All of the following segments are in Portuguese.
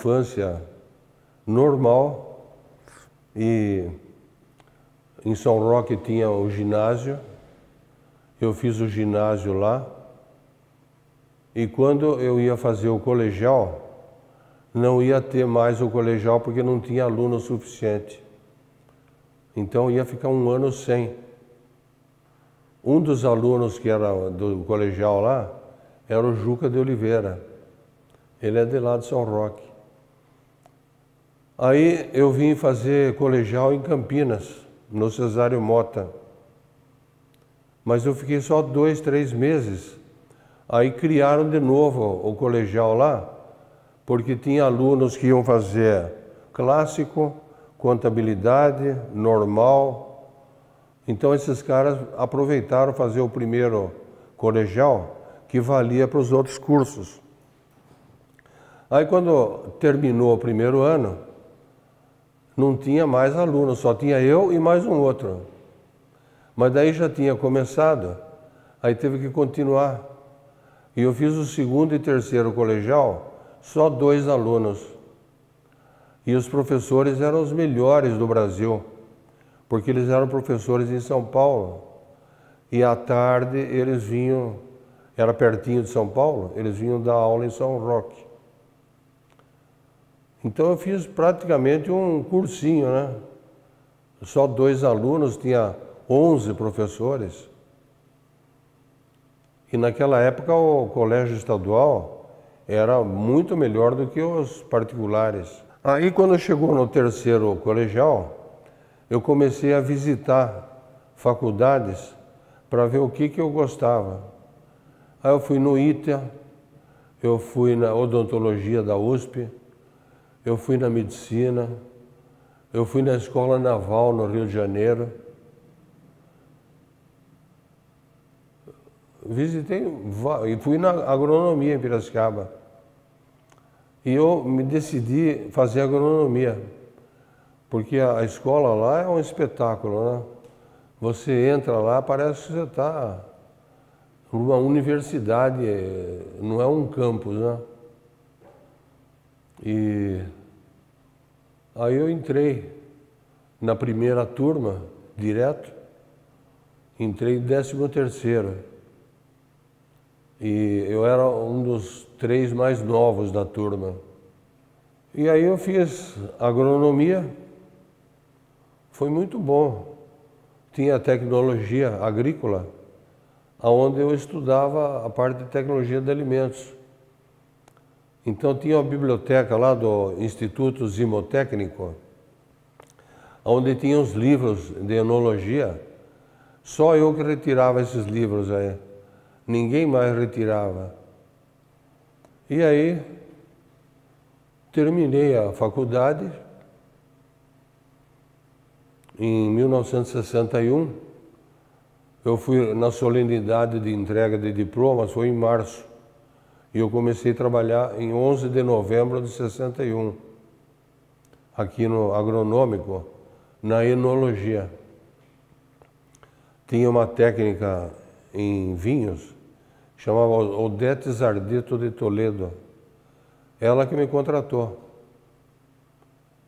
infância normal e em São Roque tinha o ginásio. Eu fiz o ginásio lá. E quando eu ia fazer o colegial, não ia ter mais o colegial porque não tinha aluno suficiente. Então ia ficar um ano sem. Um dos alunos que era do colegial lá era o Juca de Oliveira. Ele é de lá de São Roque. Aí eu vim fazer colegial em Campinas, no Cesário Mota. Mas eu fiquei só dois, três meses. Aí criaram de novo o colegial lá, porque tinha alunos que iam fazer clássico, contabilidade, normal. Então esses caras aproveitaram fazer o primeiro colegial, que valia para os outros cursos. Aí quando terminou o primeiro ano, não tinha mais aluno, só tinha eu e mais um outro. Mas daí já tinha começado, aí teve que continuar. E eu fiz o segundo e terceiro colegial, só dois alunos. E os professores eram os melhores do Brasil, porque eles eram professores em São Paulo. E à tarde eles vinham, era pertinho de São Paulo, eles vinham dar aula em São Roque. Então eu fiz praticamente um cursinho, né? Só dois alunos, tinha 11 professores. E naquela época o colégio estadual era muito melhor do que os particulares. Aí quando chegou no terceiro colegial, eu comecei a visitar faculdades para ver o que, que eu gostava. Aí eu fui no ITA, eu fui na odontologia da USP, eu fui na medicina, eu fui na escola naval no Rio de Janeiro. Visitei e fui na agronomia em Piracicaba. E eu me decidi fazer agronomia, porque a escola lá é um espetáculo, né? Você entra lá, parece que você está numa universidade, eh, não é um campus, né? E aí eu entrei na primeira turma, direto, entrei em 13 terceira. E eu era um dos três mais novos da turma. E aí eu fiz agronomia, foi muito bom. Tinha tecnologia agrícola, onde eu estudava a parte de tecnologia de alimentos. Então tinha uma biblioteca lá do Instituto Zimotécnico, onde tinha os livros de enologia. Só eu que retirava esses livros aí. Ninguém mais retirava. E aí terminei a faculdade em 1961. Eu fui na solenidade de entrega de diplomas, foi em março. E eu comecei a trabalhar em 11 de novembro de 61, aqui no agronômico, na enologia. Tinha uma técnica em vinhos, chamava Odete Zardito de Toledo. Ela que me contratou.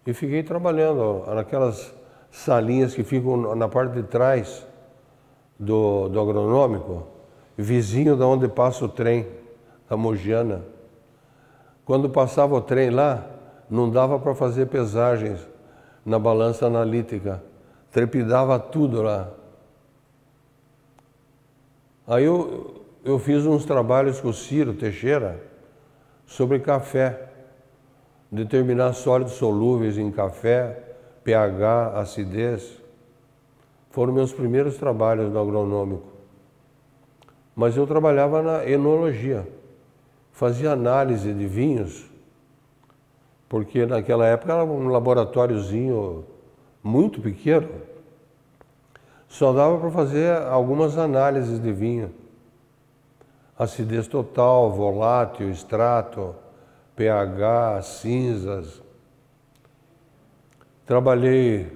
E fiquei trabalhando naquelas salinhas que ficam na parte de trás do, do agronômico, vizinho da onde passa o trem a Mogiana. Quando passava o trem lá, não dava para fazer pesagens na balança analítica. Trepidava tudo lá. Aí eu, eu fiz uns trabalhos com o Ciro Teixeira sobre café. Determinar sólidos solúveis em café, pH, acidez. Foram meus primeiros trabalhos no agronômico. Mas eu trabalhava na enologia fazia análise de vinhos, porque naquela época era um laboratóriozinho muito pequeno, só dava para fazer algumas análises de vinho. Acidez total, volátil, extrato, pH, cinzas. Trabalhei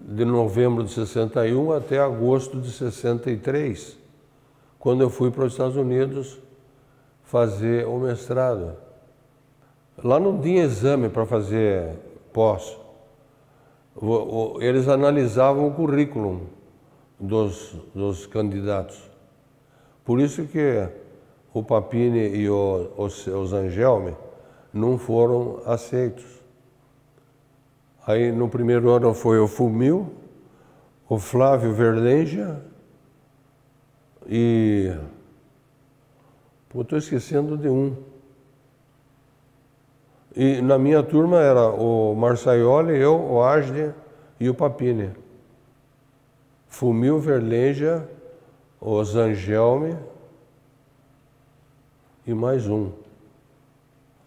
de novembro de 61 até agosto de 63, quando eu fui para os Estados Unidos fazer o mestrado. Lá não tinha exame para fazer pós. Eles analisavam o currículo dos, dos candidatos. Por isso que o Papini e o, o, o Zangelme não foram aceitos. Aí no primeiro ano foi o Fumil, o Flávio Verdenja e estou esquecendo de um. E na minha turma era o Marçaioli, eu, o Asne e o Papine. Fumil Verleja, o Zangelme e mais um.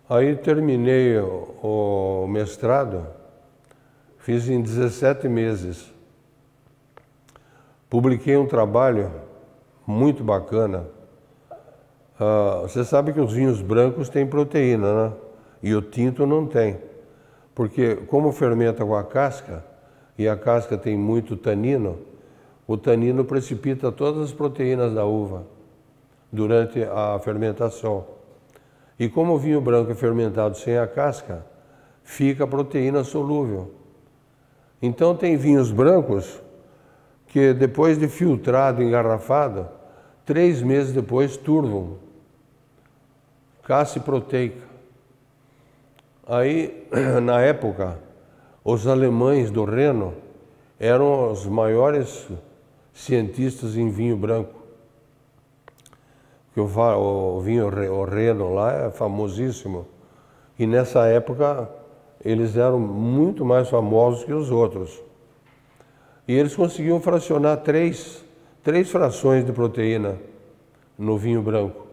Aí terminei o mestrado, fiz em 17 meses. Publiquei um trabalho muito bacana ah, você sabe que os vinhos brancos têm proteína, né? E o tinto não tem. Porque como fermenta com a casca, e a casca tem muito tanino, o tanino precipita todas as proteínas da uva durante a fermentação. E como o vinho branco é fermentado sem a casca, fica a proteína solúvel. Então tem vinhos brancos que depois de filtrado, engarrafado, Três meses depois, turvam, casse proteica. Aí, na época, os alemães do Reno eram os maiores cientistas em vinho branco. O vinho o Reno lá é famosíssimo. E nessa época eles eram muito mais famosos que os outros. E eles conseguiam fracionar três três frações de proteína no vinho branco.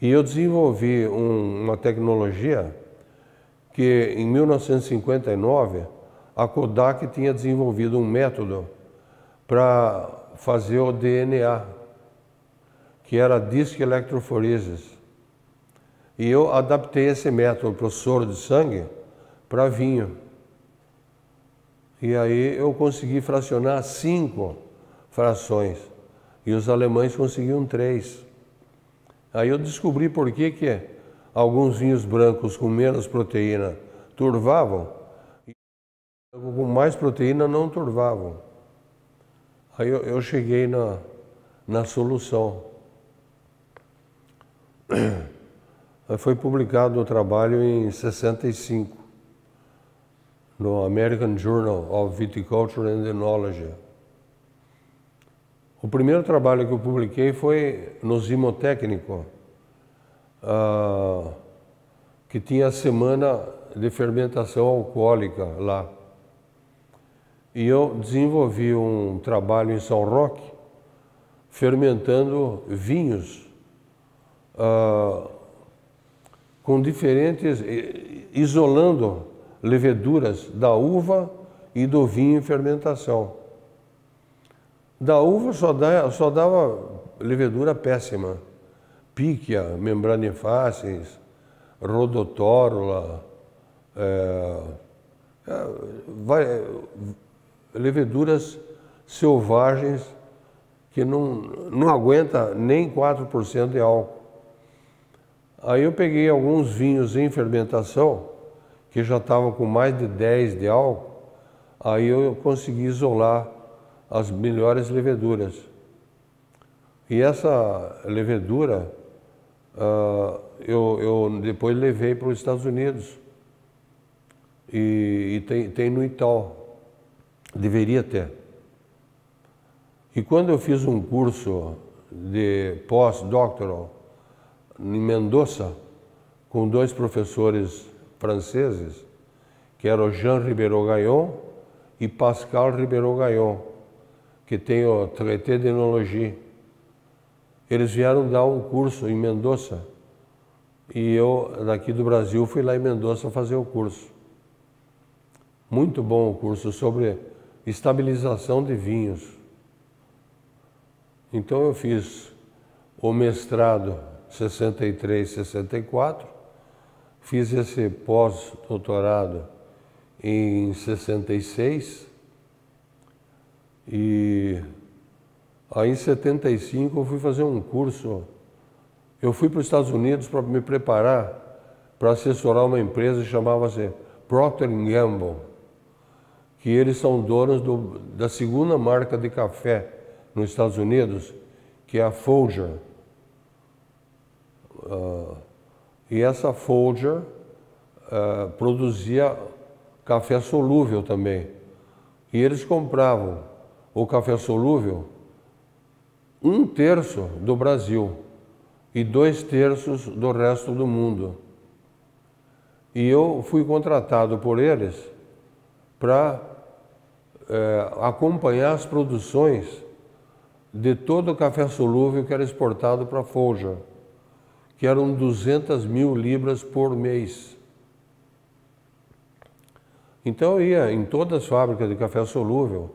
E eu desenvolvi um, uma tecnologia que em 1959 a Kodak tinha desenvolvido um método para fazer o DNA, que era disque electrophoresis E eu adaptei esse método para o soro de sangue para vinho. E aí eu consegui fracionar cinco frações. E os alemães conseguiam três. Aí eu descobri por que, que alguns vinhos brancos com menos proteína turvavam e com mais proteína não turvavam. Aí eu, eu cheguei na, na solução. Foi publicado o trabalho em 65 no American Journal of Viticulture and Enology. O primeiro trabalho que eu publiquei foi no Zimotécnico, uh, ah, que tinha a semana de fermentação alcoólica lá. E eu desenvolvi um trabalho em São Roque, fermentando vinhos uh, com diferentes, isolando leveduras da uva e do vinho em fermentação. Da uva só, dá, só dava levedura péssima. Píquia, membranifáceis, rodotórula, é, é, vai, leveduras selvagens que não, não aguenta nem 4% de álcool. Aí eu peguei alguns vinhos em fermentação, que já estavam com mais de 10 de álcool, aí eu consegui isolar as melhores leveduras. E essa levedura uh, eu, eu, depois levei para os Estados Unidos. E, e tem, tem no Itaú Deveria ter. E quando eu fiz um curso de pós-doctoral em Mendoza, com dois professores franceses, que eram Jean Ribeiro Gaillon e Pascal Ribeiro Gaillon, que tem o Traité de Enologia. Eles vieram dar um curso em Mendoza. E eu, daqui do Brasil, fui lá em Mendoza fazer o curso. Muito bom o curso sobre estabilização de vinhos. Então eu fiz o mestrado 63, 64, fiz esse pós-doutorado em 66 e aí em 75 eu fui fazer um curso. Eu fui para os Estados Unidos para me preparar para assessorar uma empresa que chamava-se Procter Gamble, que eles são donos do, da segunda marca de café nos Estados Unidos, que é a Folger. Uh, e essa Folger uh, produzia café solúvel também. E eles compravam o café solúvel, um terço do Brasil e dois terços do resto do mundo. E eu fui contratado por eles para é, eh, acompanhar as produções de todo o café solúvel que era exportado para Folja, que eram 200 mil libras por mês. Então eu ia em todas as fábricas de café solúvel,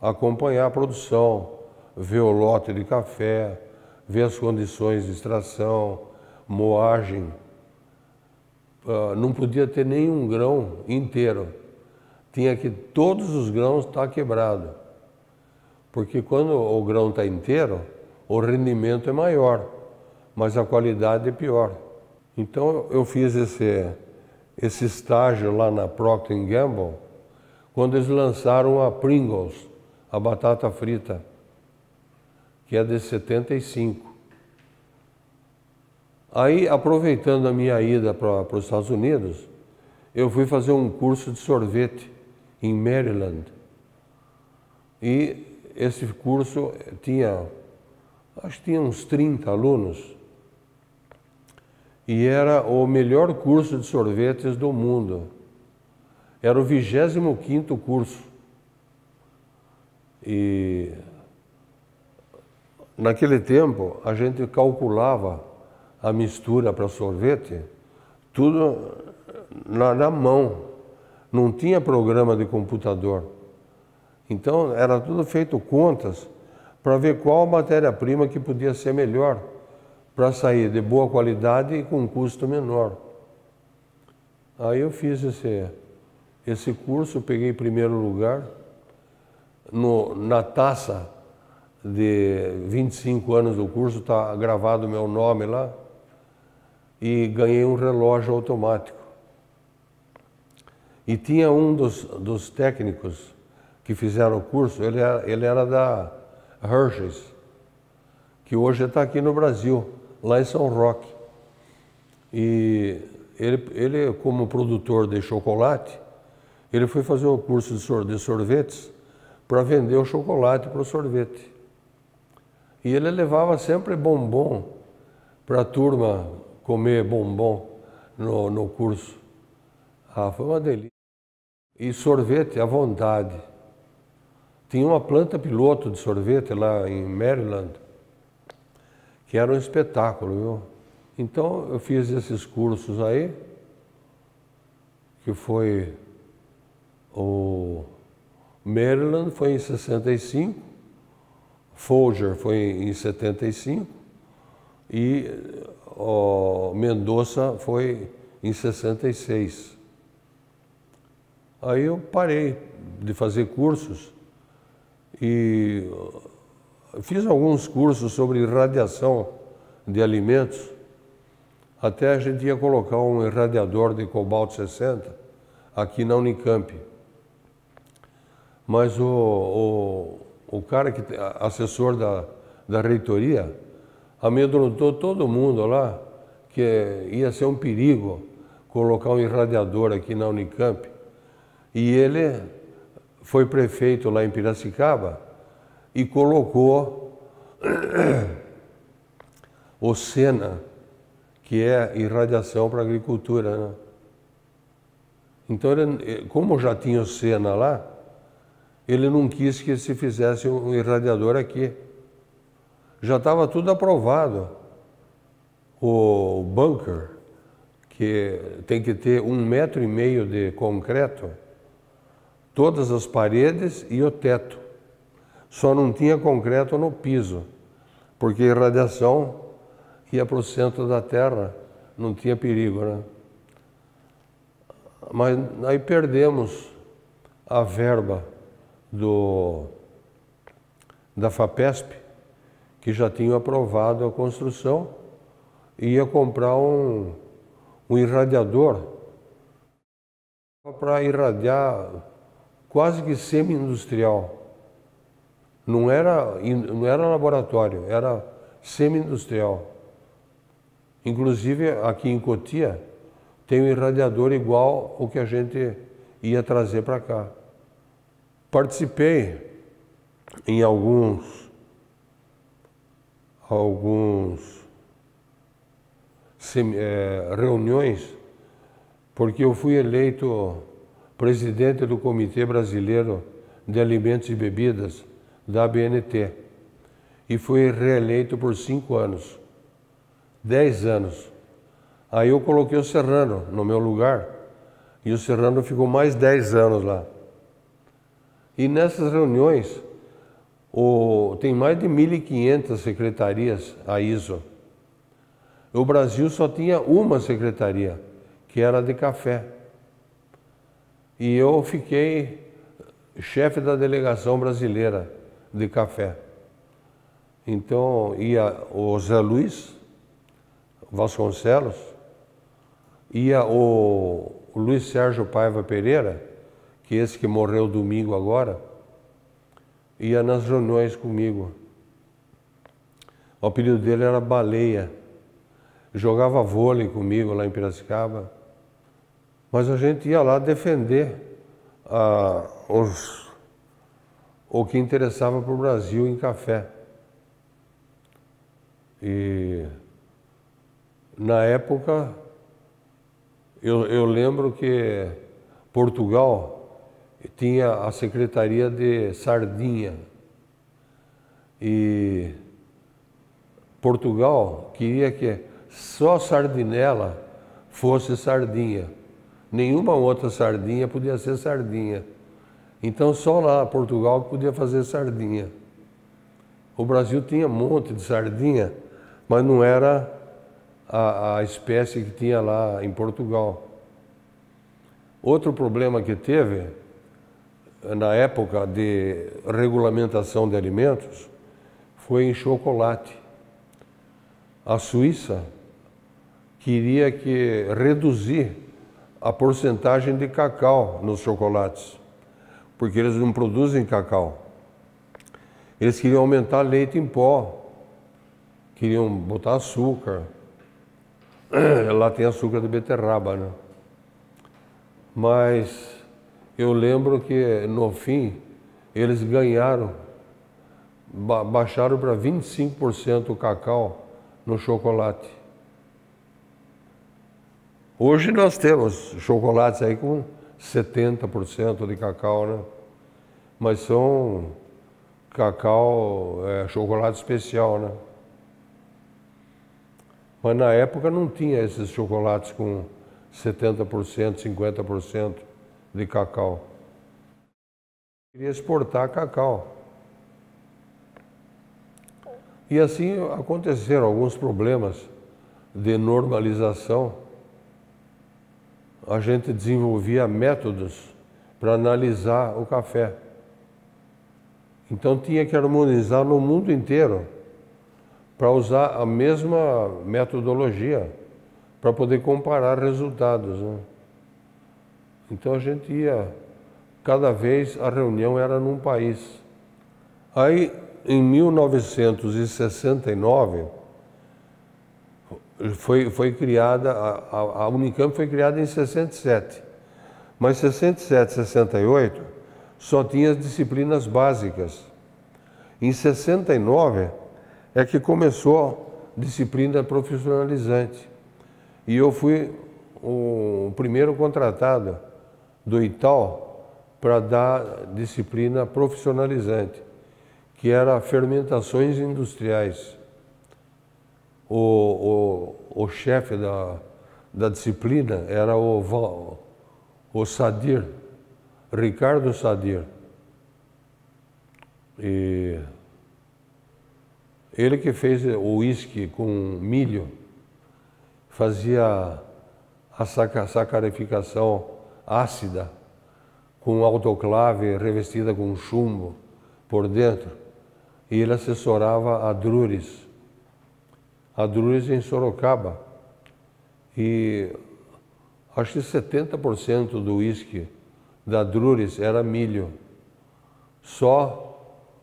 acompanhar a produção, ver o lote de café, ver as condições de extração, moagem. Ah, não podia ter nenhum grão inteiro. Tinha que todos os grãos estar tá quebrado. Porque quando o grão está inteiro, o rendimento é maior, mas a qualidade é pior. Então eu fiz esse, esse estágio lá na Procter Gamble, quando eles lançaram a Pringles a batata frita, que é de 75. Aí, aproveitando a minha ida para os Estados Unidos, eu fui fazer um curso de sorvete em Maryland. E esse curso tinha, acho que tinha uns 30 alunos. E era o melhor curso de sorvetes do mundo. Era o 25 curso. E naquele tempo a gente calculava a mistura para sorvete tudo na, na mão. Não tinha programa de computador. Então era tudo feito contas para ver qual matéria-prima que podia ser melhor para sair de boa qualidade e com custo menor. Aí eu fiz esse, esse curso, peguei primeiro lugar no, na taça de 25 anos do curso está gravado o meu nome lá e ganhei um relógio automático. E tinha um dos, dos técnicos que fizeram o curso, ele era, ele era da Hershey's, que hoje está aqui no Brasil, lá em São Roque. E ele, ele, como produtor de chocolate, ele foi fazer o curso de sorvetes para vender o chocolate para o sorvete. E ele levava sempre bombom para a turma comer bombom no, no curso. Ah, foi uma delícia. E sorvete à vontade. Tinha uma planta piloto de sorvete lá em Maryland, que era um espetáculo, viu? Então eu fiz esses cursos aí, que foi o Maryland foi em 65, Folger foi em 75 e oh, Mendoza foi em 66. Aí eu parei de fazer cursos e fiz alguns cursos sobre irradiação de alimentos. Até a gente ia colocar um irradiador de cobalto 60 aqui na Unicamp. Mas o, o, o cara que assessor da, da reitoria amedrontou todo mundo lá que ia ser um perigo colocar um irradiador aqui na Unicamp. E ele foi prefeito lá em Piracicaba e colocou o SENA, que é irradiação para agricultura. Né? Então, ele, eh, como já tinha o SENA lá, ele não quis que se fizesse um irradiador aqui. Já estava tudo aprovado. O bunker, que tem que ter um metro e meio de concreto, todas as paredes e o teto. Só não tinha concreto no piso, porque a irradiação ia para o centro da Terra, não tinha perigo, né? Mas aí perdemos a verba do, da FAPESP, que já tinham aprovado a construção, e ia comprar um, um irradiador para irradiar quase que semi-industrial. Não era, não era laboratório, era semi-industrial. Inclusive, aqui em Cotia, tem um irradiador igual o que a gente ia trazer para cá. Participei em alguns alguns é, reuniões porque eu fui eleito presidente do Comitê Brasileiro de Alimentos e Bebidas da BNT e fui reeleito por cinco anos, dez anos. Aí eu coloquei o Serrano no meu lugar e o Serrano ficou mais dez anos lá. E nessas reuniões, o, tem mais de 1.500 secretarias a ISO. O Brasil só tinha uma secretaria, que era de café. E eu fiquei chefe da delegação brasileira de café. Então ia o Zé Luiz Vasconcelos, ia o Luiz Sérgio Paiva Pereira, que esse que morreu domingo agora, ia nas reuniões comigo. O apelido dele era Baleia. Jogava vôlei comigo lá em Piracicaba. Mas a gente ia lá defender ah, os, o que interessava para o Brasil em café. E na época, eu, eu lembro que Portugal tinha a Secretaria de Sardinha. E Portugal queria que só sardinela fosse sardinha. Nenhuma outra sardinha podia ser sardinha. Então só lá Portugal podia fazer sardinha. O Brasil tinha um monte de sardinha, mas não era a, a espécie que tinha lá em Portugal. Outro problema que teve na época de regulamentação de alimentos, foi em chocolate. A Suíça queria que reduzir a porcentagem de cacau nos chocolates, porque eles não produzem cacau. Eles queriam aumentar leite em pó, queriam botar açúcar. Lá tem açúcar de beterraba, né? Mas eu lembro que no fim eles ganharam, baixaram para 25% o cacau no chocolate. Hoje nós temos chocolates aí com 70% de cacau, né? Mas são cacau, é, chocolate especial, né? Mas na época não tinha esses chocolates com 70%, 50% de cacau. Queria exportar cacau. E assim aconteceram alguns problemas de normalização. A gente desenvolvia métodos para analisar o café. Então tinha que harmonizar no mundo inteiro para usar a mesma metodologia para poder comparar resultados. Né? Então a gente ia, cada vez a reunião era num país. Aí, em 1969, foi, foi criada, a, a Unicamp foi criada em 67. Mas 67, 68 só tinha as disciplinas básicas. Em 69 é que começou a disciplina profissionalizante. E eu fui o primeiro contratado do Ital para dar disciplina profissionalizante, que era fermentações industriais. O, o, o chefe da, da disciplina era o, o Sadir, Ricardo Sadir. E ele que fez o uísque com milho, fazia a sacarificação ácida, com autoclave revestida com chumbo por dentro, e ele assessorava a Drures, a Drures em Sorocaba. E acho que 70% do uísque da Drures era milho, só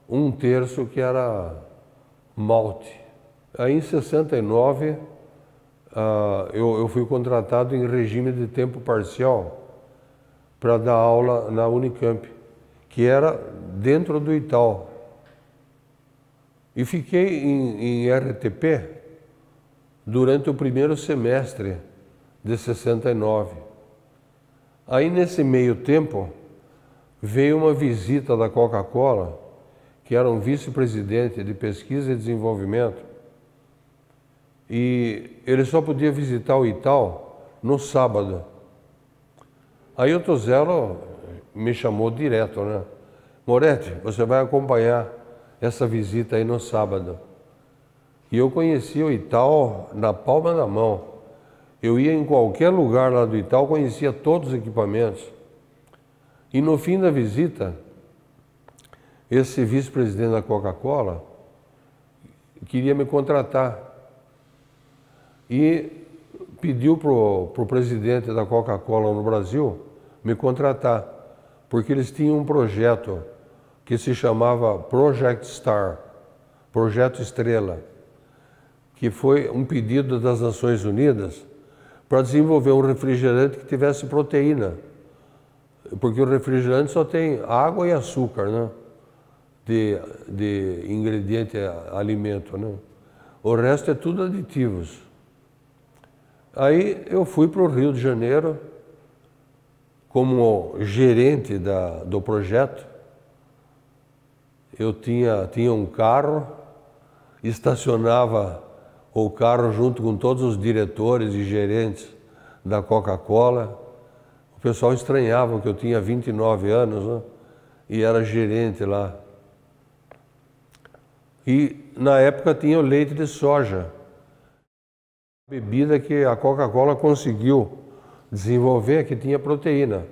um terço que era malte. Aí em 69 uh, ah, eu, eu fui contratado em regime de tempo parcial para dar aula na Unicamp, que era dentro do Itaú. E fiquei em, em RTP durante o primeiro semestre de 69. Aí, nesse meio tempo, veio uma visita da Coca-Cola, que era um vice-presidente de pesquisa e desenvolvimento, e ele só podia visitar o Itaú no sábado Aí o Tuzelo me chamou direto, né? Moretti, você vai acompanhar essa visita aí no sábado. E eu conheci o Itaú na palma da mão. Eu ia em qualquer lugar lá do Itaú, conhecia todos os equipamentos. E no fim da visita, esse vice-presidente da Coca-Cola queria me contratar. E pediu para o presidente da Coca-Cola no Brasil me contratar, porque eles tinham um projeto que se chamava Project Star, Projeto Estrela, que foi um pedido das Nações Unidas para desenvolver um refrigerante que tivesse proteína, porque o refrigerante só tem água e açúcar, né? De, de ingrediente alimento, né? O resto é tudo aditivos. Aí eu fui para o Rio de Janeiro como gerente da, do projeto. Eu tinha, tinha um carro, estacionava o carro junto com todos os diretores e gerentes da Coca-Cola. O pessoal estranhava que eu tinha 29 anos né? e era gerente lá. E na época tinha o leite de soja. Bebida que a Coca-Cola conseguiu desenvolver que tinha proteína,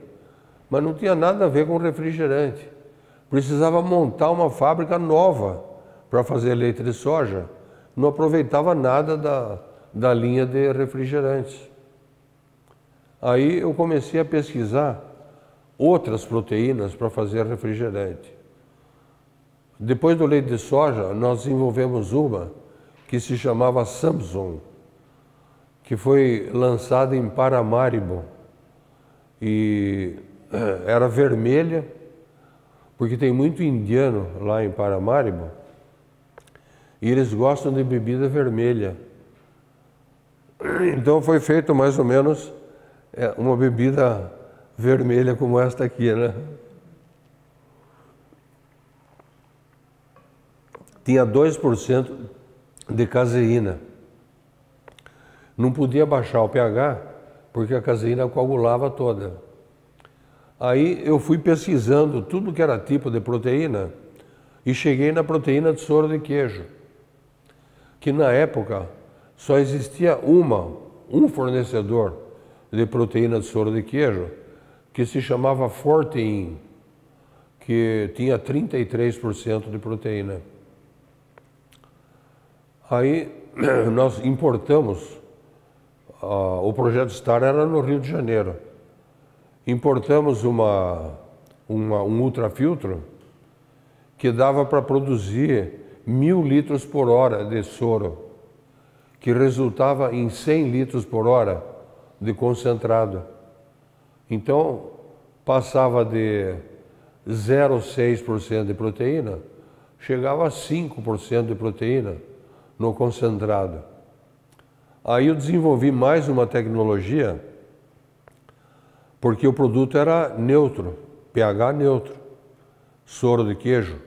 mas não tinha nada a ver com refrigerante. Precisava montar uma fábrica nova para fazer leite de soja. Não aproveitava nada da, da linha de refrigerantes. Aí eu comecei a pesquisar outras proteínas para fazer refrigerante. Depois do leite de soja, nós desenvolvemos uma que se chamava Samsung que foi lançada em Paramaribo e eh, era vermelha, porque tem muito indiano lá em Paramaribo e eles gostam de bebida vermelha. Então foi feito mais ou menos eh, uma bebida vermelha como esta aqui, né? Tinha 2% de caseína. Não podia baixar o pH porque a caseína coagulava toda. Aí eu fui pesquisando tudo que era tipo de proteína e cheguei na proteína de soro de queijo, que na época só existia uma, um fornecedor de proteína de soro de queijo, que se chamava Fortein, que tinha 33% de proteína. Aí nós importamos ah, o projeto Star era no Rio de Janeiro. Importamos uma, uma um ultrafiltro que dava para produzir mil litros por hora de soro, que resultava em 100 litros por hora de concentrado. Então, passava de 0,6% de proteína, chegava a 5% de proteína no concentrado. Aí eu desenvolvi mais uma tecnologia, porque o produto era neutro, pH neutro, soro de queijo.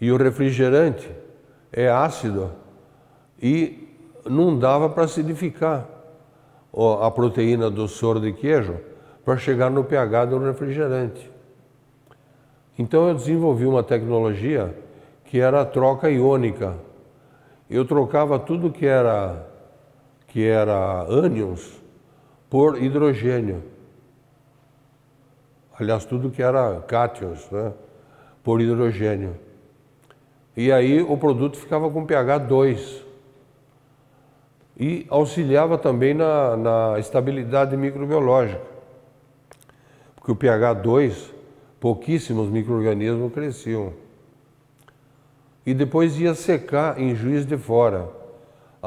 E o refrigerante é ácido e não dava para acidificar a proteína do soro de queijo para chegar no pH do refrigerante. Então eu desenvolvi uma tecnologia que era a troca iônica. Eu trocava tudo que era que era ânions, por hidrogênio. Aliás, tudo que era cátions, né? por hidrogênio. E aí o produto ficava com pH 2 e auxiliava também na, na estabilidade microbiológica, porque o pH 2, pouquíssimos micro-organismos cresciam. E depois ia secar em juiz de fora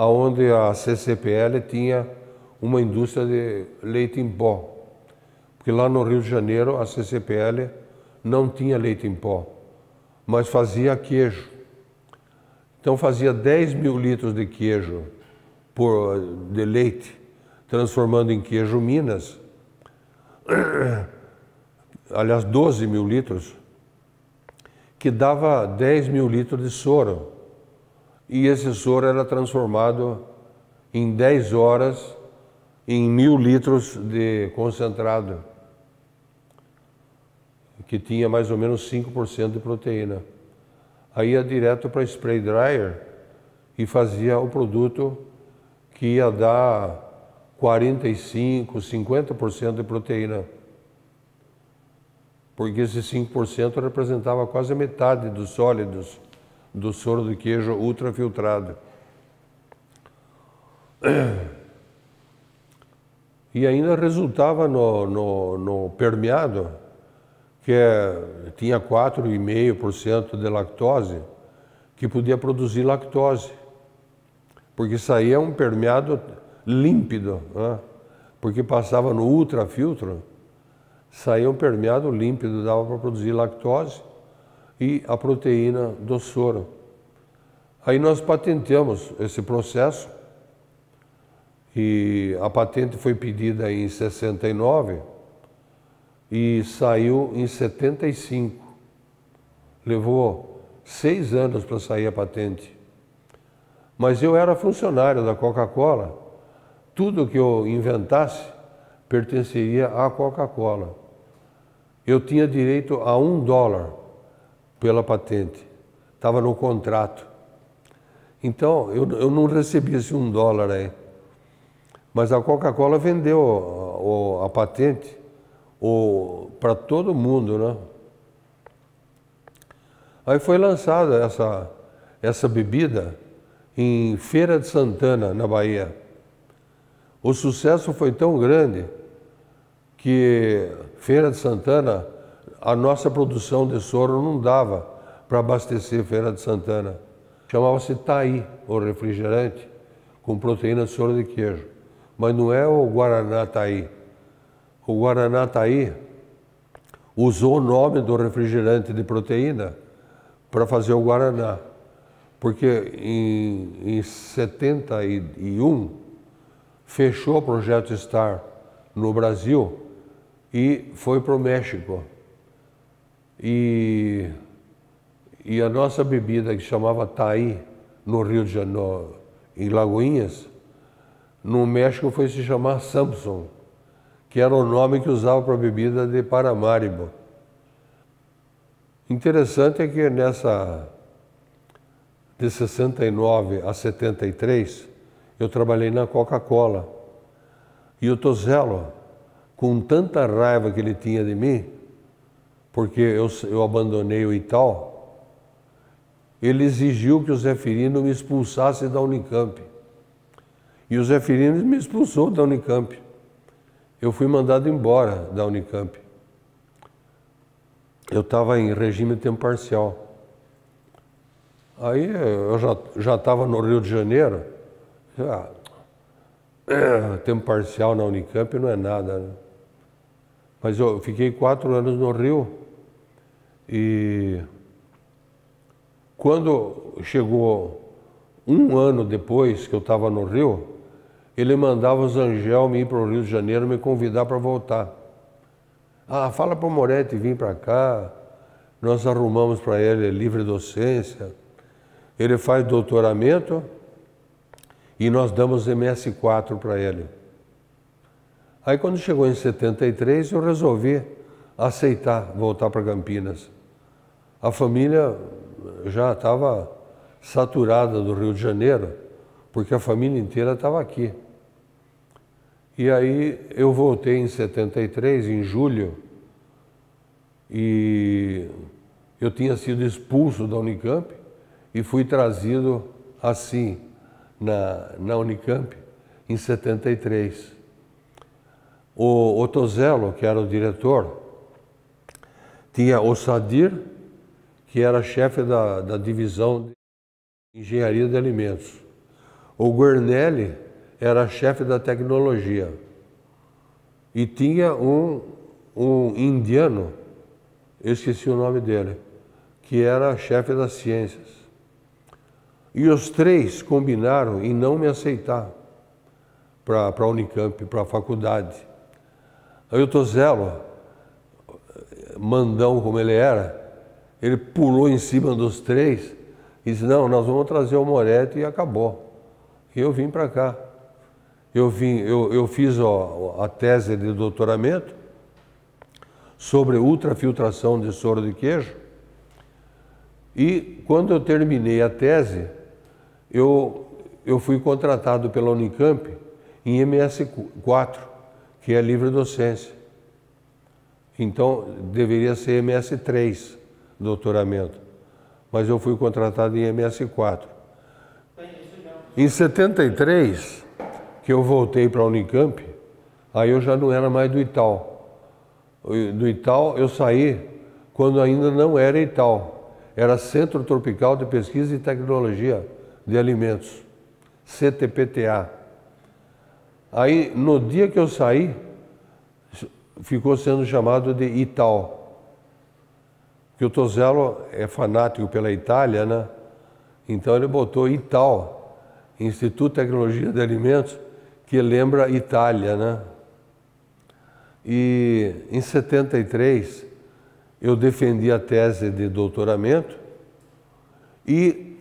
onde a CCPL tinha uma indústria de leite em pó. Porque lá no Rio de Janeiro a CCPL não tinha leite em pó, mas fazia queijo. Então fazia 10 mil litros de queijo por, de leite, transformando em queijo Minas. Aliás, 12 mil litros, que dava 10 mil litros de soro e esse soro era transformado em 10 horas em mil litros de concentrado, que tinha mais ou menos 5% de proteína. Aí ia direto para spray dryer e fazia o produto que ia dar 45, 50% de proteína. Porque esse 5% representava quase a metade dos sólidos do soro de queijo ultrafiltrado. E ainda resultava no, no, no permeado, que é, tinha 4,5% de lactose, que podia produzir lactose, porque saía é um permeado límpido, né? porque passava no ultrafiltro, saía um permeado límpido, dava para produzir lactose e a proteína do soro. Aí nós patentamos esse processo e a patente foi pedida em 69 e saiu em 75. Levou seis anos para sair a patente. Mas eu era funcionário da Coca-Cola. Tudo que eu inventasse pertenceria à Coca-Cola. Eu tinha direito a um dólar pela patente. Estava no contrato. Então, eu, eu não recebi esse um dólar aí. Mas a Coca-Cola vendeu a, a, a patente para todo mundo, né? Aí foi lançada essa, essa bebida em Feira de Santana, na Bahia. O sucesso foi tão grande que Feira de Santana a nossa produção de soro não dava para abastecer Feira de Santana. Chamava-se Taí, o refrigerante, com proteína de soro de queijo. Mas não é o Guaraná Taí. O Guaraná Taí usou o nome do refrigerante de proteína para fazer o Guaraná. Porque em, em 71 fechou o projeto STAR no Brasil e foi para o México. E, e a nossa bebida, que chamava Taí, no Rio de Janeiro, em Lagoinhas, no México foi se chamar Samson, que era o nome que usava para a bebida de Paramaribo. Interessante é que nessa de 69 a 73, eu trabalhei na Coca-Cola. E o Tozelo com tanta raiva que ele tinha de mim, porque eu, eu abandonei o Itaú, ele exigiu que o Zé Firino me expulsasse da Unicamp. E o Zé Firino me expulsou da Unicamp. Eu fui mandado embora da Unicamp. Eu estava em regime tempo parcial. Aí eh, eu já estava no Rio de Janeiro. Já, ah, eh, tempo parcial na Unicamp não é nada. Né? Mas eu fiquei quatro anos no Rio e quando chegou um ano depois que eu estava no Rio, ele mandava os Angel me ir para o Rio de Janeiro me convidar para voltar. Ah, fala para o Moretti vir para cá. Nós arrumamos para ele livre docência. Ele faz doutoramento e nós damos MS4 para ele. Aí quando chegou em 73, eu resolvi aceitar voltar para Campinas a família já estava saturada do Rio de Janeiro, porque a família inteira estava aqui. E aí eu voltei em 73, em julho, e eu tinha sido expulso da Unicamp e fui trazido assim na, na Unicamp em 73. O Otozelo, que era o diretor, tinha o Sadir, que era chefe da, da divisão de engenharia de alimentos. O Guernelli era chefe da tecnologia. E tinha um, um indiano, eu esqueci o nome dele, que era chefe das ciências. E os três combinaram em não me aceitar para a Unicamp, para a faculdade. Aí o Tozelo, mandão como ele era, ele pulou em cima dos três e disse, não, nós vamos trazer o Moretti e acabou. E eu vim para cá. Eu, vim, eu, eu fiz ó, a tese de doutoramento sobre ultrafiltração de soro de queijo e quando eu terminei a tese, eu, eu fui contratado pela Unicamp em MS4, que é livre docência. Então, deveria ser MS3 doutoramento, mas eu fui contratado em MS4. Em 73, que eu voltei para a Unicamp, aí eu já não era mais do Ital. Do Ital eu saí quando ainda não era Ital. Era Centro Tropical de Pesquisa e Tecnologia de Alimentos, CTPTA. Aí, no dia que eu saí, ficou sendo chamado de Ital porque o Tozello é fanático pela Itália, né? Então ele botou ITAL, Instituto de Tecnologia de Alimentos, que lembra Itália, né? E em 73 eu defendi a tese de doutoramento e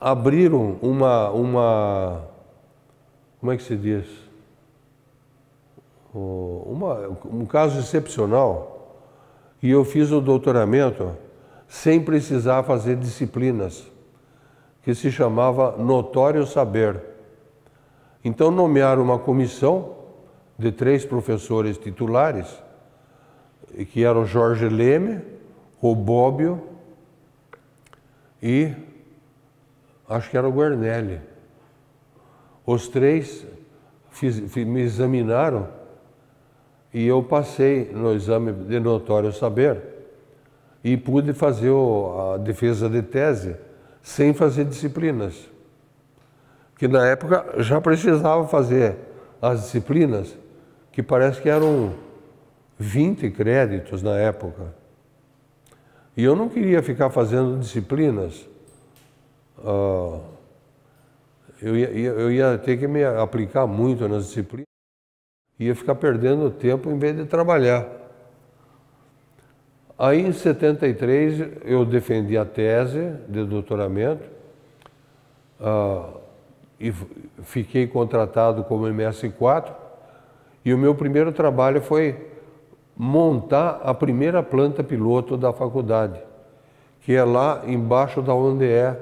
abriram uma uma como é que se diz? Uma, um caso excepcional e eu fiz o doutoramento sem precisar fazer disciplinas, que se chamava Notório Saber. Então nomearam uma comissão de três professores titulares, que eram Jorge Leme, o Bobbio e acho que era o Guarnelli. Os três fiz, me examinaram e eu passei no exame de notório saber e pude fazer a defesa de tese sem fazer disciplinas. Que na época já precisava fazer as disciplinas, que parece que eram 20 créditos na época. E eu não queria ficar fazendo disciplinas. Ah, eu, ia, eu ia ter que me aplicar muito nas disciplinas ia ficar perdendo tempo em vez de trabalhar. Aí em 73 eu defendi a tese de doutoramento uh, e fiquei contratado como MS4 e o meu primeiro trabalho foi montar a primeira planta piloto da faculdade, que é lá embaixo da onde é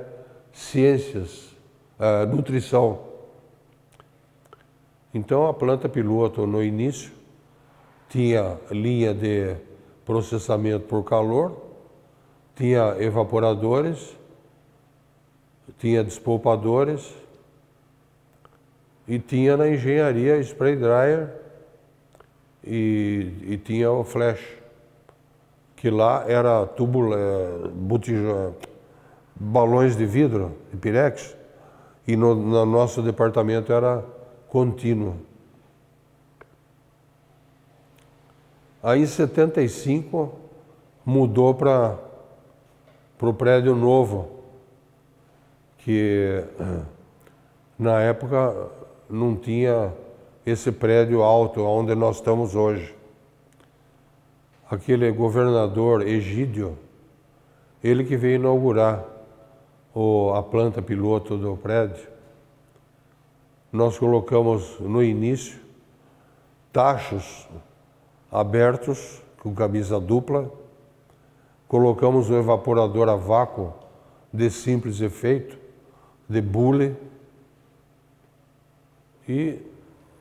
Ciências, uh, Nutrição. Então a planta piloto no início tinha linha de processamento por calor, tinha evaporadores, tinha despolpadores e tinha na engenharia spray dryer e, e tinha o flash, que lá era tubo, eh, balões de vidro, de pirex, e no, no nosso departamento era contínua. Aí em 75 mudou para o prédio novo, que na época não tinha esse prédio alto onde nós estamos hoje. Aquele governador Egídio, ele que veio inaugurar o, a planta piloto do prédio nós colocamos no início tachos abertos com camisa dupla, colocamos um evaporador a vácuo de simples efeito, de bule, e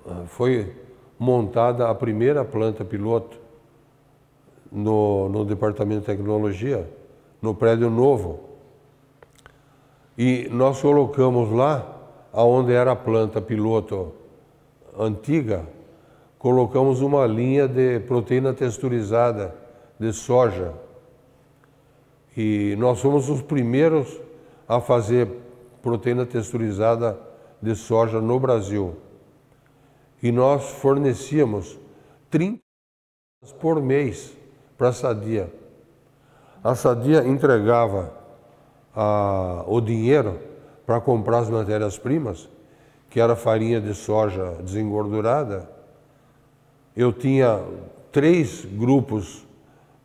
ah, foi montada a primeira planta piloto no, no Departamento de Tecnologia, no prédio novo. E nós colocamos lá aonde era a planta piloto antiga, colocamos uma linha de proteína texturizada de soja. E nós fomos os primeiros a fazer proteína texturizada de soja no Brasil. E nós fornecíamos 30 por mês para a Sadia. A Sadia entregava a, o dinheiro para comprar as matérias-primas, que era farinha de soja desengordurada. Eu tinha três grupos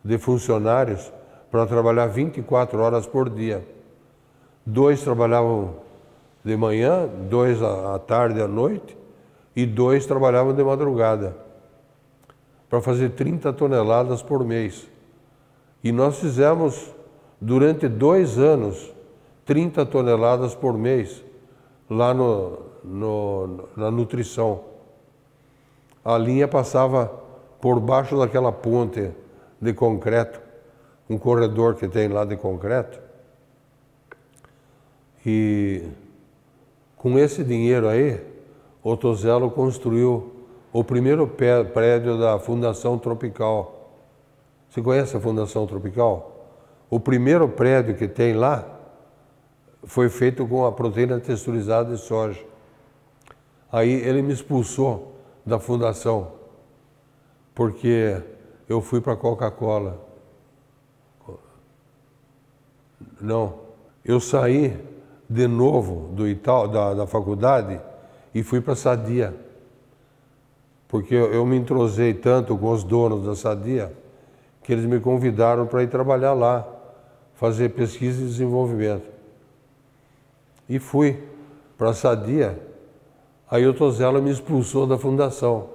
de funcionários para trabalhar 24 horas por dia. Dois trabalhavam de manhã, dois à tarde e à noite, e dois trabalhavam de madrugada, para fazer 30 toneladas por mês. E nós fizemos, durante dois anos, 30 toneladas por mês lá no, no, na nutrição. A linha passava por baixo daquela ponte de concreto, um corredor que tem lá de concreto. E com esse dinheiro aí, Otozelo construiu o primeiro prédio da Fundação Tropical. Você conhece a Fundação Tropical? O primeiro prédio que tem lá foi feito com a proteína texturizada de soja. Aí ele me expulsou da fundação, porque eu fui para a Coca-Cola. Não, eu saí de novo do Itaú, da, da faculdade e fui para a Sadia, porque eu, eu me entrosei tanto com os donos da Sadia que eles me convidaram para ir trabalhar lá, fazer pesquisa e desenvolvimento e fui para a Sadia. Aí o Tozella me expulsou da fundação.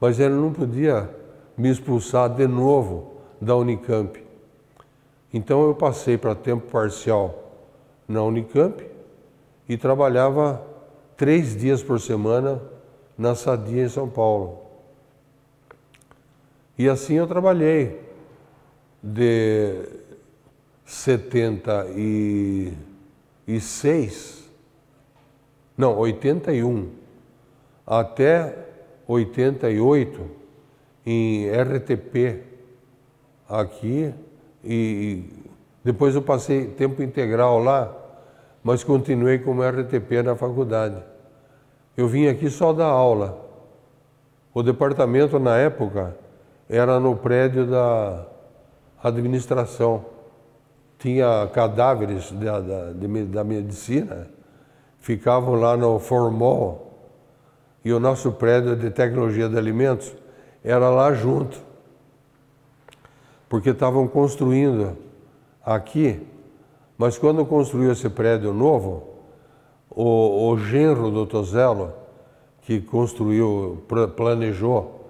Mas ele não podia me expulsar de novo da Unicamp. Então eu passei para tempo parcial na Unicamp e trabalhava três dias por semana na Sadia em São Paulo. E assim eu trabalhei de 70 e 86, não, 81 até 88 em RTP aqui e depois eu passei tempo integral lá, mas continuei como RTP na faculdade. Eu vim aqui só dar aula. O departamento na época era no prédio da administração tinha cadáveres da, da, de, da medicina, ficavam lá no Formol, e o nosso prédio de tecnologia de alimentos era lá junto, porque estavam construindo aqui, mas quando construiu esse prédio novo, o, o genro do Tozelo, que construiu, planejou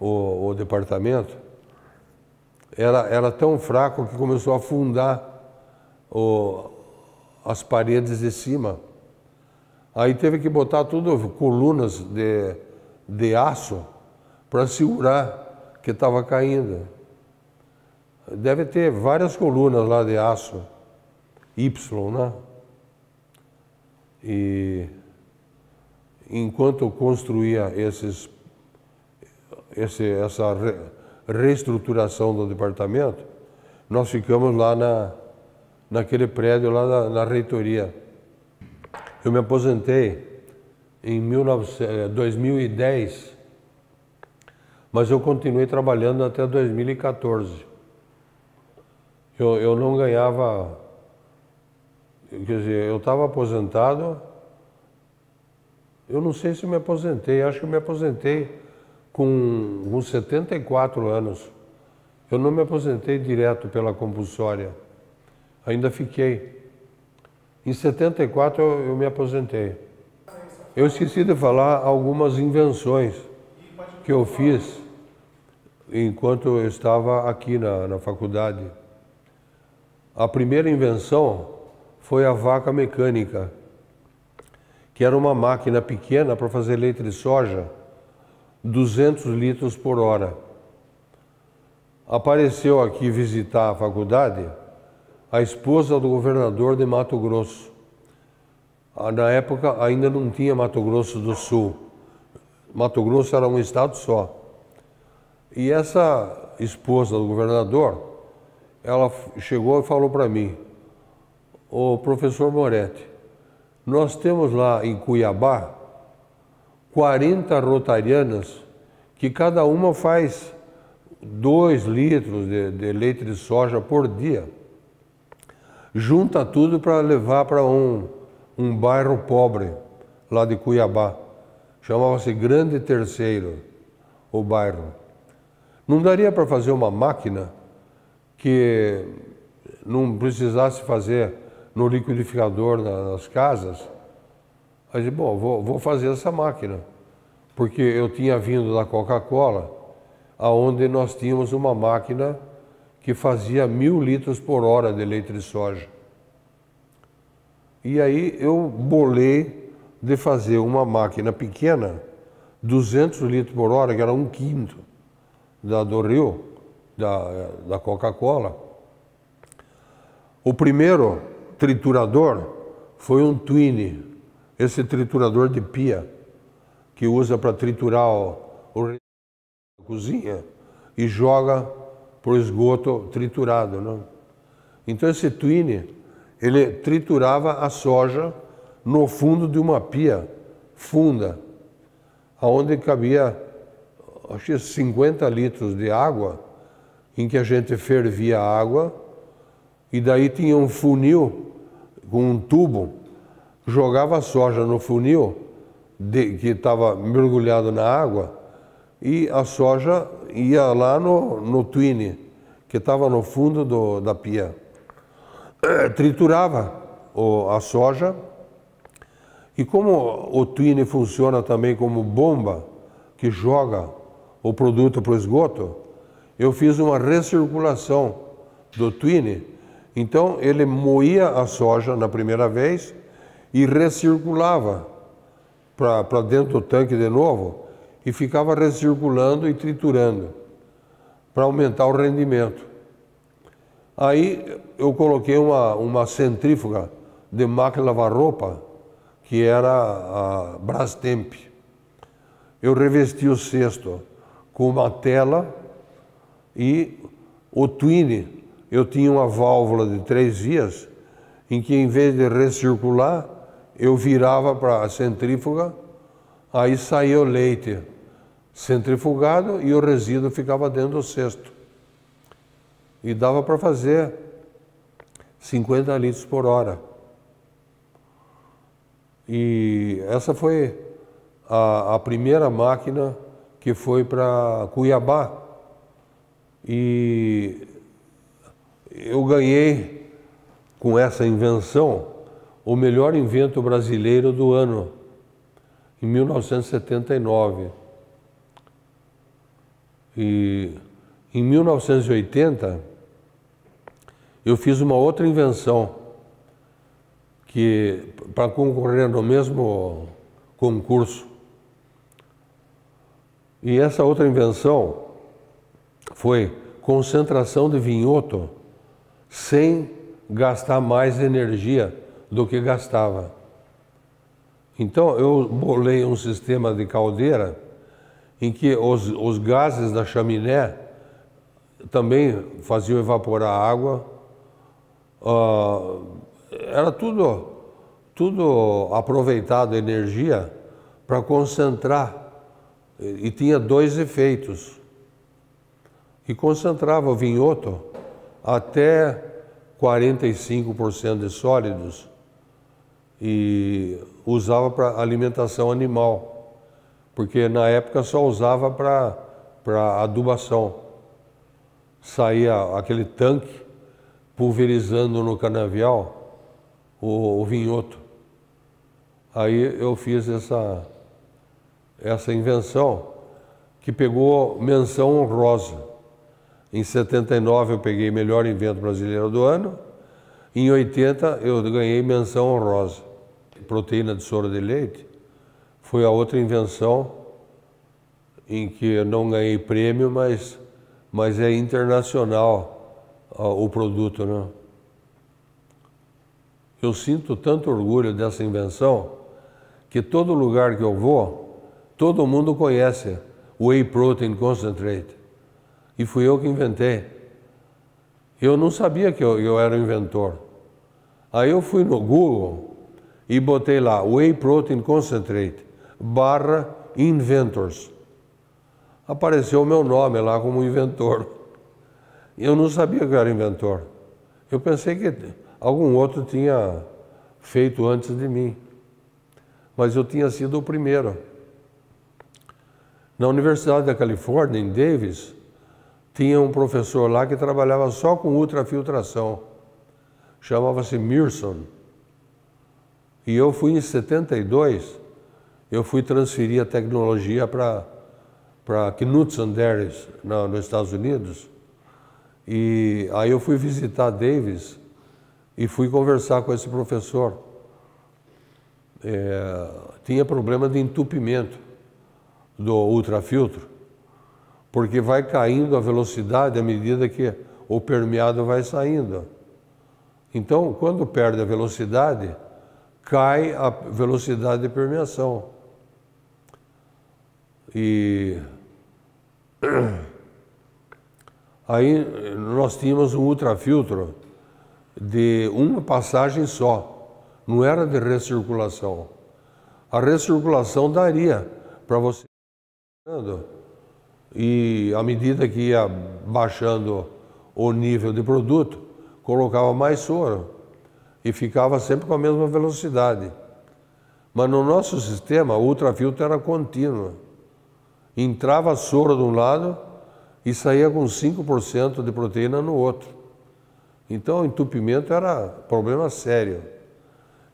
o, o departamento, era, era tão fraco que começou a afundar o, as paredes de cima. Aí teve que botar tudo, colunas de, de aço para segurar que estava caindo. Deve ter várias colunas lá de aço, Y, né? E enquanto construía esses, esse, essa reestruturação do departamento, nós ficamos lá na, naquele prédio, lá na, na reitoria. Eu me aposentei em 19, 2010, eh, mas eu continuei trabalhando até 2014. Eu, eu não ganhava, quer dizer, eu estava aposentado, eu não sei se me aposentei, acho que me aposentei com uns 74 anos, eu não me aposentei direto pela compulsória. Ainda fiquei. Em 74 eu, eu me aposentei. Eu esqueci de falar algumas invenções que eu fiz enquanto eu estava aqui na, na faculdade. A primeira invenção foi a vaca mecânica, que era uma máquina pequena para fazer leite de soja 200 litros por hora. Apareceu aqui visitar a faculdade a esposa do governador de Mato Grosso. Ah, na época ainda não tinha Mato Grosso do Sul. Mato Grosso era um estado só. E essa esposa do governador, ela chegou e falou para mim: "O professor Moretti, nós temos lá em Cuiabá 40 rotarianas, que cada uma faz 2 litros de, de leite de soja por dia. Junta tudo para levar para um, um bairro pobre, lá de Cuiabá. Chamava-se Grande Terceiro, o bairro. Não daria para fazer uma máquina que não precisasse fazer no liquidificador nas casas? Aí disse, bom, vou, vou fazer essa máquina. Porque eu tinha vindo da Coca-Cola, aonde nós tínhamos uma máquina que fazia mil litros por hora de leite de soja. E aí eu bolei de fazer uma máquina pequena, 200 litros por hora, que era um quinto da do Rio, da, da Coca-Cola. O primeiro triturador foi um Twine, esse triturador de pia que usa para triturar o, da cozinha e joga para o esgoto triturado. Né? Então esse twine, ele triturava a soja no fundo de uma pia funda, aonde cabia acho que 50 litros de água, em que a gente fervia a água, e daí tinha um funil com um tubo jogava a soja no funil de, que estava mergulhado na água e a soja ia lá no, no que estava no fundo do, da pia. Eh, triturava o, a soja e como o twin funciona também como bomba que joga o produto para o esgoto, eu fiz uma recirculação do twin Então ele moía a soja na primeira vez, e recirculava para dentro do tanque de novo e ficava recirculando e triturando para aumentar o rendimento. Aí eu coloquei uma, uma centrífuga de máquina lavar-roupa, que era a Brastemp. Eu revesti o cesto com uma tela e o twin Eu tinha uma válvula de três vias, em que em vez de recircular, eu virava para a centrífuga, aí saía o leite centrifugado e o resíduo ficava dentro do cesto. E dava para fazer 50 litros por hora. E essa foi a, a primeira máquina que foi para Cuiabá. E eu ganhei com essa invenção o melhor invento brasileiro do ano, em 1979. E em 1980, eu fiz uma outra invenção que para concorrer no mesmo concurso. E essa outra invenção foi concentração de vinhoto sem gastar mais energia do que gastava. Então eu bolei um sistema de caldeira em que os, os gases da chaminé também faziam evaporar a água. Uh, era tudo, tudo aproveitado a energia para concentrar e tinha dois efeitos. E concentrava o vinhoto até 45% de sólidos e usava para alimentação animal, porque na época só usava para adubação. Saía aquele tanque pulverizando no canavial o, o vinhoto. Aí eu fiz essa, essa invenção que pegou menção honrosa. Em 79 eu peguei melhor invento brasileiro do ano em 80 eu ganhei menção honrosa. Proteína de soro de leite foi a outra invenção em que eu não ganhei prêmio, mas, mas é internacional ah, o produto. Né? Eu sinto tanto orgulho dessa invenção que todo lugar que eu vou, todo mundo conhece o Whey Protein Concentrate. E fui eu que inventei. Eu não sabia que eu, eu era o inventor. Aí eu fui no Google e botei lá Whey Protein Concentrate barra Inventors. Apareceu o meu nome lá como inventor. Eu não sabia que era inventor. Eu pensei que algum outro tinha feito antes de mim. Mas eu tinha sido o primeiro. Na Universidade da Califórnia, em Davis, tinha um professor lá que trabalhava só com ultrafiltração chamava-se Mirson. E eu fui em 72, eu fui transferir a tecnologia para Knudsen Dairies, nos Estados Unidos. E aí eu fui visitar Davis e fui conversar com esse professor. É, tinha problema de entupimento do ultrafiltro, porque vai caindo a velocidade à medida que o permeado vai saindo. Então, quando perde a velocidade, cai a velocidade de permeação. E aí nós tínhamos um ultrafiltro de uma passagem só, não era de recirculação. A recirculação daria para você e à medida que ia baixando o nível de produto, colocava mais soro e ficava sempre com a mesma velocidade. Mas no nosso sistema, o ultrafiltro era contínuo, Entrava soro de um lado e saía com 5% de proteína no outro. Então, o entupimento era problema sério.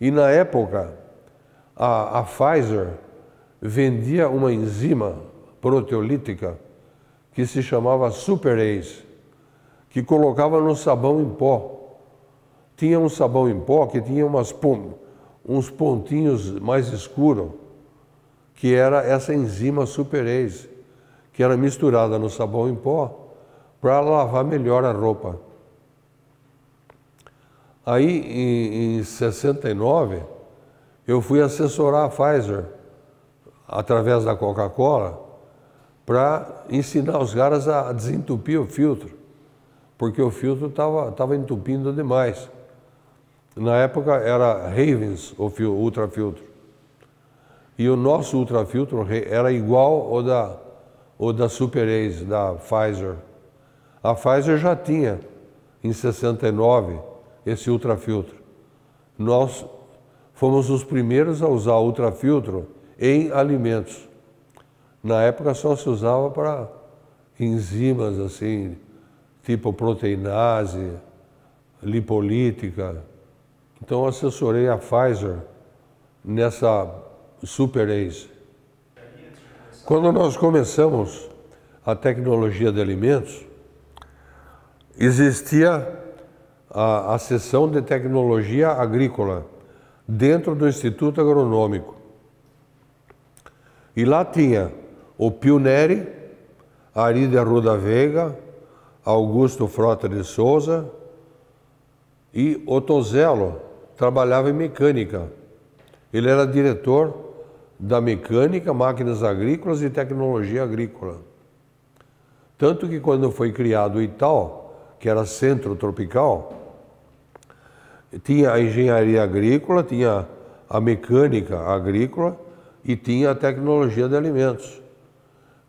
E na época, a, a Pfizer vendia uma enzima proteolítica que se chamava superase que colocava no sabão em pó. Tinha um sabão em pó que tinha umas, uns pontinhos mais escuros, que era essa enzima superase, que era misturada no sabão em pó para lavar melhor a roupa. Aí, em, em 69, eu fui assessorar a Pfizer, através da Coca-Cola, para ensinar os caras a desentupir o filtro porque o filtro estava entupindo demais. Na época era Ravens o ultrafiltro. E o nosso ultrafiltro era igual ao da, ao da Super Ace, da Pfizer. A Pfizer já tinha, em 69, esse ultrafiltro. Nós fomos os primeiros a usar ultrafiltro em alimentos. Na época só se usava para enzimas, assim, tipo proteinase, lipolítica. Então assessorei a Pfizer nessa super superase. Quando nós começamos a tecnologia de alimentos, existia a, a seção de tecnologia agrícola dentro do Instituto Agronômico. E lá tinha o Pioneri, a Arida Ruda Veiga, Augusto Frota de Souza e Otozelo trabalhava em mecânica. Ele era diretor da mecânica, máquinas agrícolas e tecnologia agrícola. Tanto que quando foi criado o Ital, que era centro tropical, tinha a engenharia agrícola, tinha a mecânica agrícola e tinha a tecnologia de alimentos,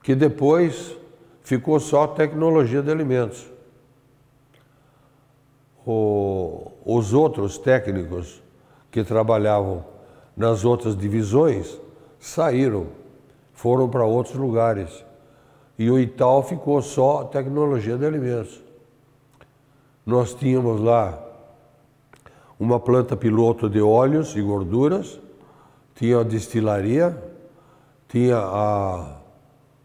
que depois ficou só tecnologia de alimentos. O, os outros técnicos que trabalhavam nas outras divisões saíram, foram para outros lugares. E o Itaú ficou só tecnologia de alimentos. Nós tínhamos lá uma planta piloto de óleos e gorduras, tinha a destilaria, tinha a,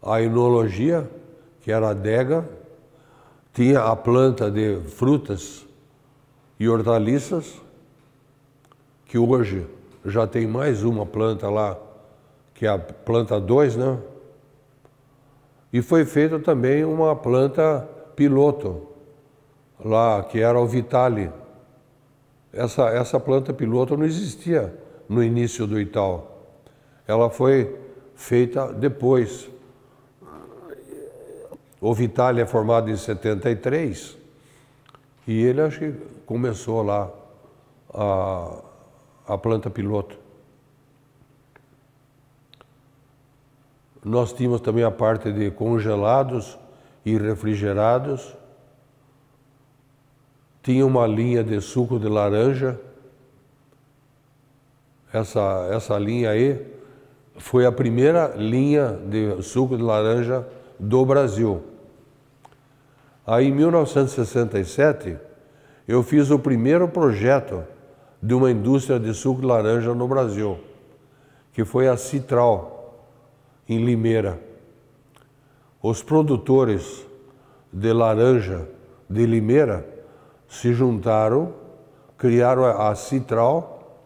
a enologia, que era adega, tinha a planta de frutas e hortaliças, que hoje já tem mais uma planta lá, que é a planta 2, né? E foi feita também uma planta piloto, lá que era o Vitale. Essa, essa planta piloto não existia no início do Itaú. Ela foi feita depois. O Vitale é formado em 73 e ele acho que começou lá a, a planta piloto. Nós tínhamos também a parte de congelados e refrigerados. Tinha uma linha de suco de laranja. Essa, essa linha aí foi a primeira linha de suco de laranja do Brasil. Aí, em 1967, eu fiz o primeiro projeto de uma indústria de suco de laranja no Brasil, que foi a Citral, em Limeira. Os produtores de laranja de Limeira se juntaram, criaram a Citral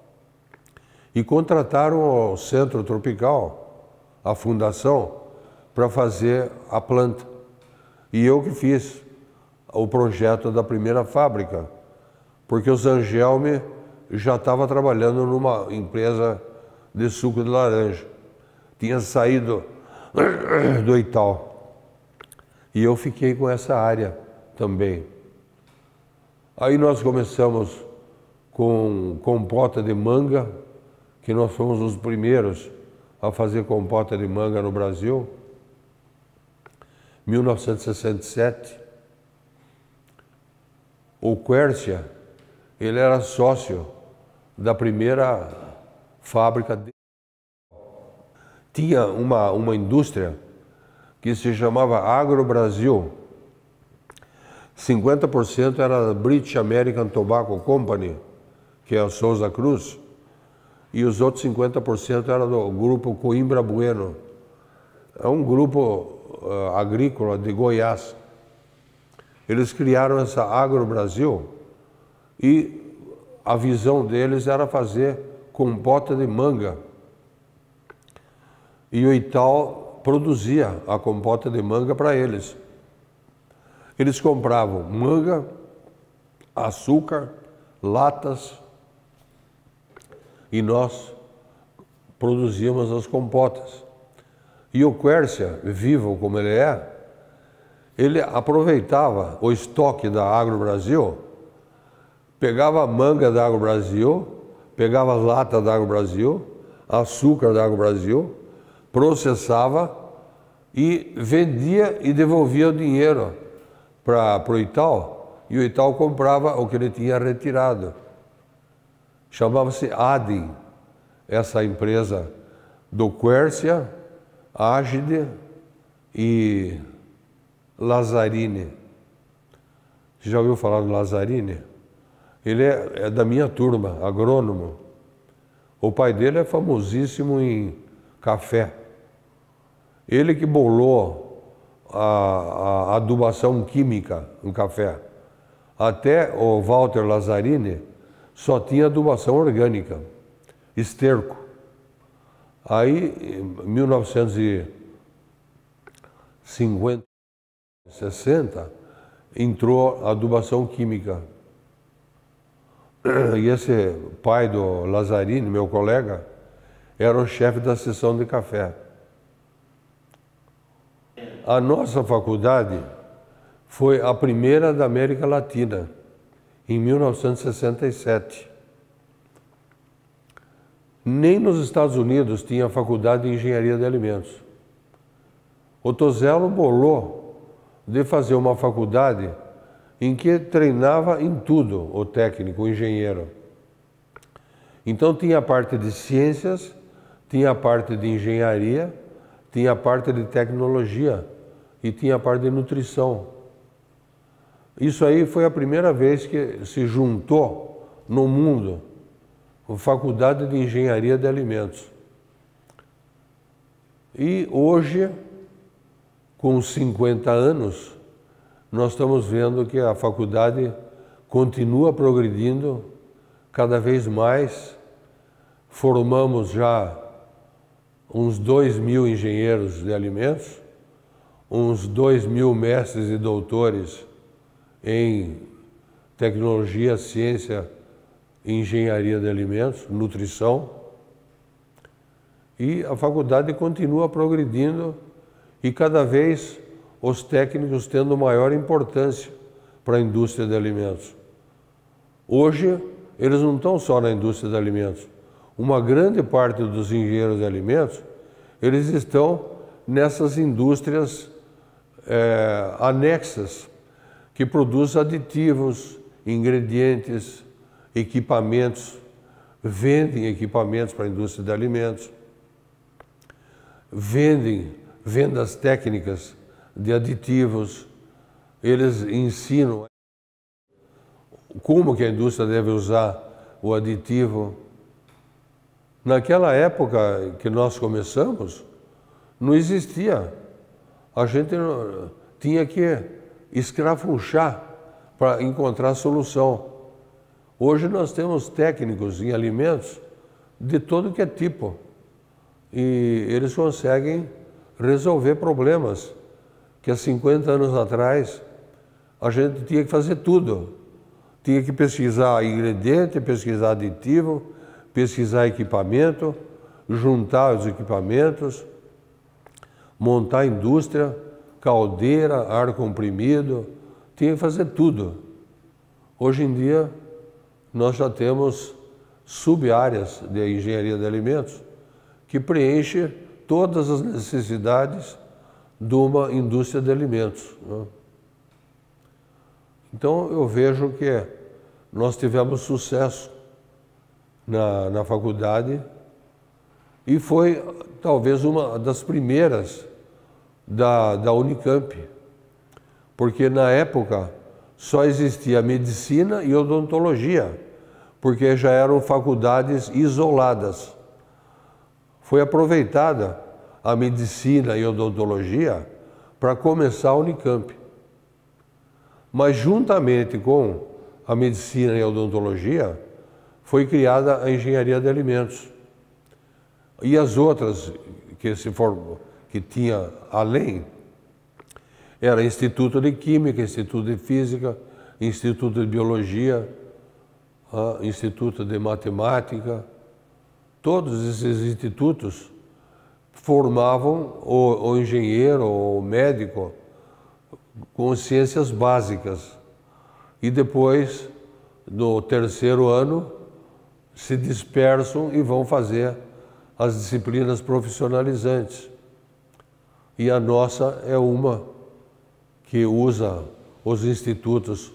e contrataram o Centro Tropical, a fundação, para fazer a planta. E eu que fiz o projeto da primeira fábrica, porque o Zangelme já estava trabalhando numa empresa de suco de laranja. Tinha saído do Ital. E eu fiquei com essa área também. Aí nós começamos com compota de manga, que nós fomos os primeiros a fazer compota de manga no Brasil. 1967, o Quercia, ele era sócio da primeira fábrica de... Tinha uma, uma indústria que se chamava Agro Brasil. 50% era da British American Tobacco Company, que é a Souza Cruz, e os outros 50% era do grupo Coimbra Bueno. É um grupo eh, agrícola de Goiás. Eles criaram essa Agro Brasil e a visão deles era fazer compota de manga. E o Ital produzia a compota de manga para eles. Eles compravam manga, açúcar, latas e nós produzíamos as compotas. E o Quércia, vivo como ele é, ele aproveitava o estoque da Agro Brasil, pegava a manga da Agro Brasil, pegava lata da Agro Brasil, açúcar da Agro Brasil, processava e vendia e devolvia o dinheiro para o Ital, e o Ital comprava o que ele tinha retirado. Chamava-se Adin, essa empresa do Quércia, Ágide e Lazarine. Você já ouviu falar do Lazarine? Ele é, é, da minha turma, agrônomo. O pai dele é famosíssimo em café. Ele que bolou a, a adubação química no café. Até o Walter Lazarine só tinha adubação orgânica, esterco. Aí, em 1950, 60, entrou a adubação química. E esse pai do Lazzarini, meu colega, era o chefe da seção de café. A nossa faculdade foi a primeira da América Latina, em 1967. Nem nos Estados Unidos tinha Faculdade de Engenharia de Alimentos. Otozello bolou de fazer uma faculdade em que treinava em tudo o técnico, o engenheiro. Então tinha a parte de ciências, tinha a parte de engenharia, tinha a parte de tecnologia e tinha a parte de nutrição. Isso aí foi a primeira vez que se juntou no mundo Faculdade de Engenharia de Alimentos. E hoje, com 50 anos, nós estamos vendo que a faculdade continua progredindo cada vez mais. Formamos já uns 2 mil engenheiros de alimentos, uns 2 mil mestres e doutores em tecnologia, ciência, engenharia de alimentos, nutrição, e a faculdade continua progredindo e cada vez os técnicos tendo maior importância para a indústria de alimentos. Hoje, eles não estão só na indústria de alimentos. Uma grande parte dos engenheiros de alimentos, eles estão nessas indústrias é, anexas que produzem aditivos, ingredientes, equipamentos, vendem equipamentos para a indústria de alimentos, vendem vendas técnicas de aditivos, eles ensinam como que a indústria deve usar o aditivo. Naquela época que nós começamos, não existia. A gente tinha que escravunchar para encontrar solução. Hoje nós temos técnicos em alimentos de todo que é tipo e eles conseguem resolver problemas que há 50 anos atrás a gente tinha que fazer tudo. Tinha que pesquisar ingrediente, pesquisar aditivo, pesquisar equipamento, juntar os equipamentos, montar indústria, caldeira, ar comprimido, tinha que fazer tudo. Hoje em dia nós já temos sub-áreas de engenharia de alimentos que preenche todas as necessidades de uma indústria de alimentos. Né? Então eu vejo que nós tivemos sucesso na, na faculdade e foi talvez uma das primeiras da, da Unicamp, porque na época só existia medicina e odontologia, porque já eram faculdades isoladas. Foi aproveitada a medicina e odontologia para começar a Unicamp. Mas, juntamente com a medicina e a odontologia, foi criada a engenharia de alimentos. E as outras que se formou, que tinha além era Instituto de Química, Instituto de Física, Instituto de Biologia, Instituto de Matemática. Todos esses institutos formavam o, o engenheiro, o médico, com ciências básicas. E depois, no terceiro ano, se dispersam e vão fazer as disciplinas profissionalizantes. E a nossa é uma que usa os institutos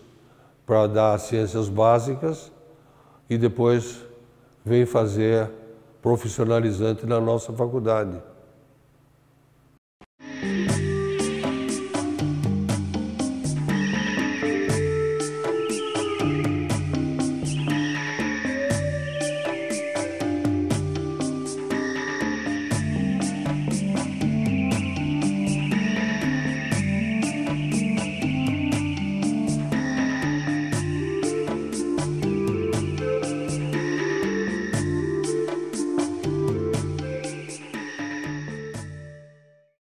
para dar ciências básicas e depois vem fazer profissionalizante na nossa faculdade.